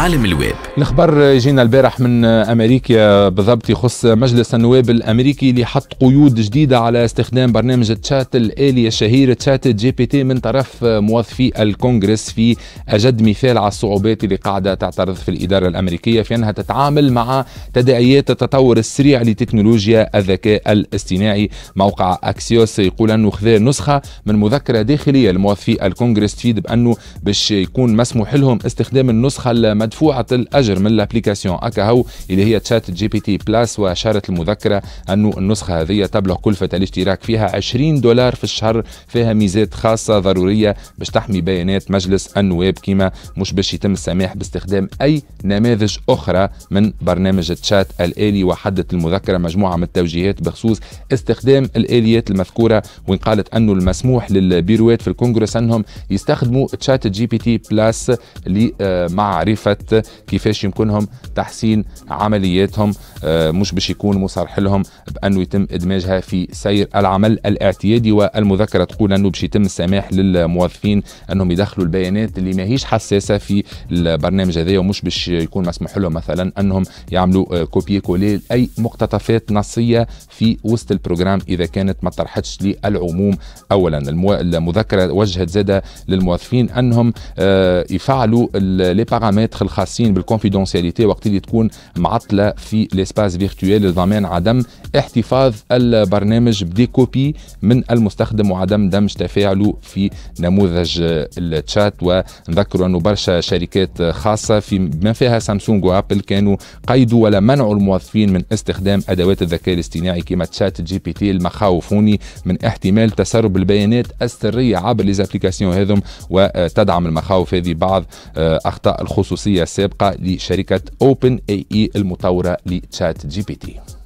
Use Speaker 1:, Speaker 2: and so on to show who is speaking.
Speaker 1: عالم الويب الاخبار جينا البارح من امريكا بالضبط يخص مجلس النواب الامريكي اللي حط قيود جديده على استخدام برنامج تشات الالي الشهير تشات جي بي تي من طرف موظفي الكونغرس في اجد مثال على الصعوبات اللي قاعده تعترض في الاداره الامريكيه في انها تتعامل مع تداعيات التطور السريع لتكنولوجيا الذكاء الاصطناعي موقع اكسيوس يقول انه خذا نسخه من مذكره داخليه لموظفي الكونغرس تفيد بانه باش يكون مسموح لهم استخدام النسخه مدفوعة الأجر من الابليكاسيون أكا هو اللي هي تشات جي بي تي بلس وأشارت المذكرة أنه النسخة هذه تبلغ كلفة الاشتراك فيها 20 دولار في الشهر فيها ميزات خاصة ضرورية باش تحمي بيانات مجلس النواب كما مش باش يتم السماح باستخدام أي نماذج أخرى من برنامج التشات الآلي وحدت المذكرة مجموعة من التوجيهات بخصوص استخدام الآليات المذكورة وإن قالت أنه المسموح للبيروات في الكونغرس أنهم يستخدموا تشات جي بي تي بلس لمعرفة الجهات كيفاش يمكنهم تحسين عملياتهم آه، مش باش يكون مصرح لهم بانه يتم ادماجها في سير العمل الاعتيادي والمذكره تقول انه باش يتم السماح للموظفين انهم يدخلوا البيانات اللي ماهيش حساسه في البرنامج هذا ومش باش يكون مسموح لهم مثلا انهم يعملوا آه، كوبي كولي اي مقتطفات نصيه في وسط البروجرام اذا كانت ما طرحتش للعموم اولا المذكره وجهت زاده للموظفين انهم آه، يفعلوا لي باغامتر الخاصين بالكونفيدونسياليتي وقت اللي تكون معطله في ليسباس فيرتويل لضمان عدم احتفاظ البرنامج بدي كوبي من المستخدم وعدم دمج تفاعله في نموذج التشات ونذكر انه برشا شركات خاصه في ما فيها سامسونج وابل كانوا قيدوا ولا منعوا الموظفين من استخدام ادوات الذكاء الاصطناعي كما تشات جي بي تي المخاوف هوني من احتمال تسرب البيانات السريه عبر ليزابليكاسيون هذم وتدعم المخاوف هذه بعض آه، اخطاء الخصوصيه السابقة لشركة أوبن اي اي المطورة لتشات جي بي تي